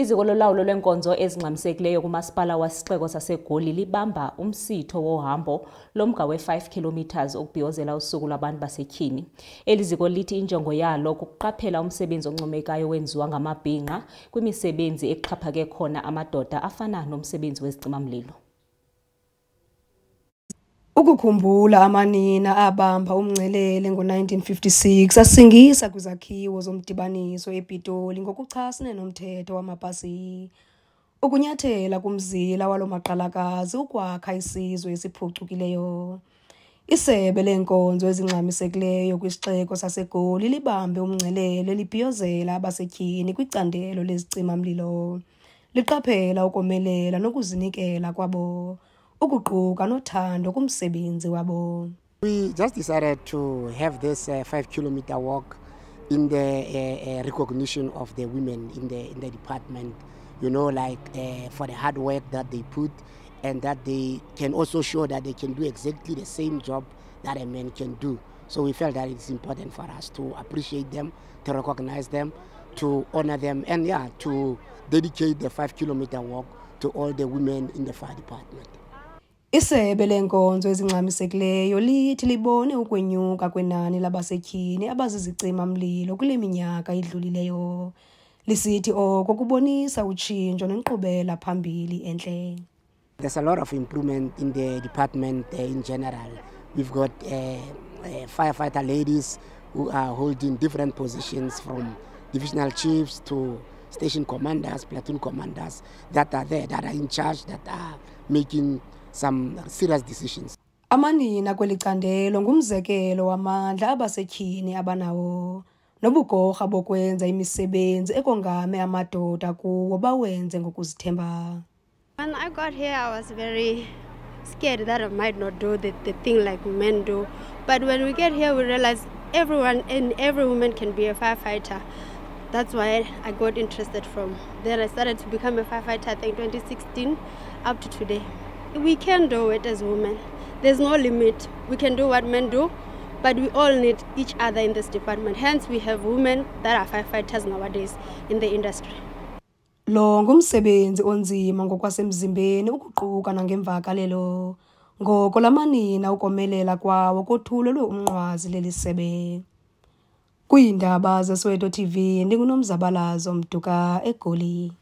iziko lolawulo lwenkonzo ezingxamisekileyo kumasipala wasixeko saseGoli libamba umsitho wohambo lomga we-5 km ukubhiyozela usuku lwabantu basetyhini eli ziko lithi injongo yalo kukuqaphela umsebenzi oncomekayo wenziwa ngamabhinqa kwimisebenzi exhaphake khona amadoda afana nomsebenzi wezicimamlilo Ukukhumbula amanina abamba umngcelele ngo-1956 asingisa kwizakhiwo zomdibaniso ePitoli ngokuchasene noMthetho wamaPasihi, ukunyathela kumzila waloo maqalakazi ukwakha isizwe esiphucukileyo. Isebe leenkonzo ezingxamisekileyo kwisixeko saseGoli libambe umngcelele libhiyozela abasetyhini kwicandelo lezicima-mlilo, liqaphela ukomelela nokuzinikela kwabo. ukuquka nothando kumsebenzi wabo We just decided to have this uh, five kilometer walk in the uh, uh, recognition of the women in the, in the department, you know, like uh, for the hard work that they put and that they can also show that they can do exactly the same job that a man can do. So we felt that it's important for us to appreciate them, to recognize them, to honor them, and yeah, to dedicate the five kilometer walk to all the women in the fire department. Isebe leenkonzo ezingxamisekileyo lithi libone ukwenyuka kwenani labasetyhini abazizicima-mlilo kule minyaka idlulileyo lisithi oko kubonisa utshintsho nenkqubela phambili entle There's a lot of improvement in the department uh, in general. We've got uh, uh, firefighter ladies who are holding different positions from divisional chiefs to station commanders, platoon commanders that are there, that are in charge, that are making some serious decisions amanina kweli candelo ngumzekelo wamandla abasetyhini abanawo nobugorha bokwenza imisebenzi ekongame amadoda kuwo bawenze ngokuzithemba When I got here, I was very scared that I might not do the, the thing like men do. But when we get here, we realize everyone and every woman can be a firefighter. That's why I got interested from. Then I started to become a firefighter, I think, 2016 up to today we can do it as women. There's no limit. We can do what men do, but we all need each other in this department. Hence, we have women that are firefighters nowadays in the industry. lo ngumsebenzi onzima ngokwasemzimbeni ukuquka nangemvakalelo ngoko lamanina ukomelela kwawo kothulelwe umnqwazi leli sebe kwiindaba zesoweto tv ndingunomzabalazo mduka egoli